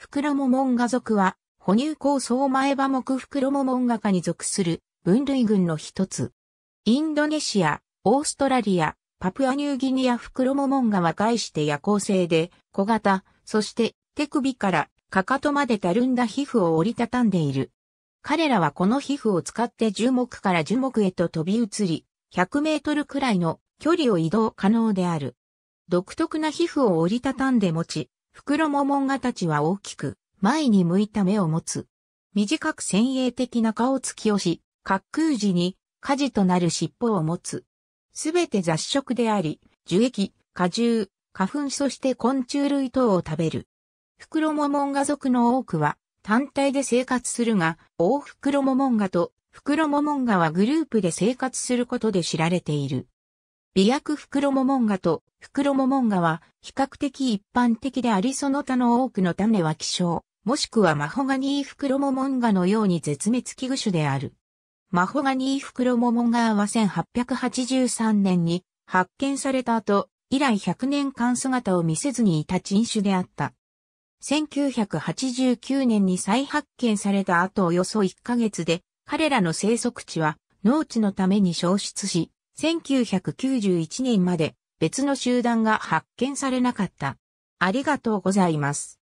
フクロモモンガ属は、哺乳構想前場目フクロモモンガ科に属する分類群の一つ。インドネシア、オーストラリア、パプアニューギニアフクロモモンガは外して夜行性で、小型、そして手首からかかとまでたるんだ皮膚を折りたたんでいる。彼らはこの皮膚を使って樹木から樹木へと飛び移り、100メートルくらいの距離を移動可能である。独特な皮膚を折りたたんで持ち、袋ももンガたちは大きく、前に向いた目を持つ。短く先鋭的な顔つきをし、滑空時に、火事となる尻尾を持つ。すべて雑食であり、樹液、果汁、花粉そして昆虫類等を食べる。フクロモモンガ族の多くは単体で生活するが、オオフクロモモンガとフクロモモンガはグループで生活することで知られている。美薬袋モモンガと袋モモンガは比較的一般的でありその他の多くの種は希少、もしくはマホガニー袋モモンガのように絶滅危惧種である。マホガニー袋モモンガは1883年に発見された後、以来100年間姿を見せずにいた人種であった。1989年に再発見された後およそ1ヶ月で、彼らの生息地は農地のために消失し、1991年まで別の集団が発見されなかった。ありがとうございます。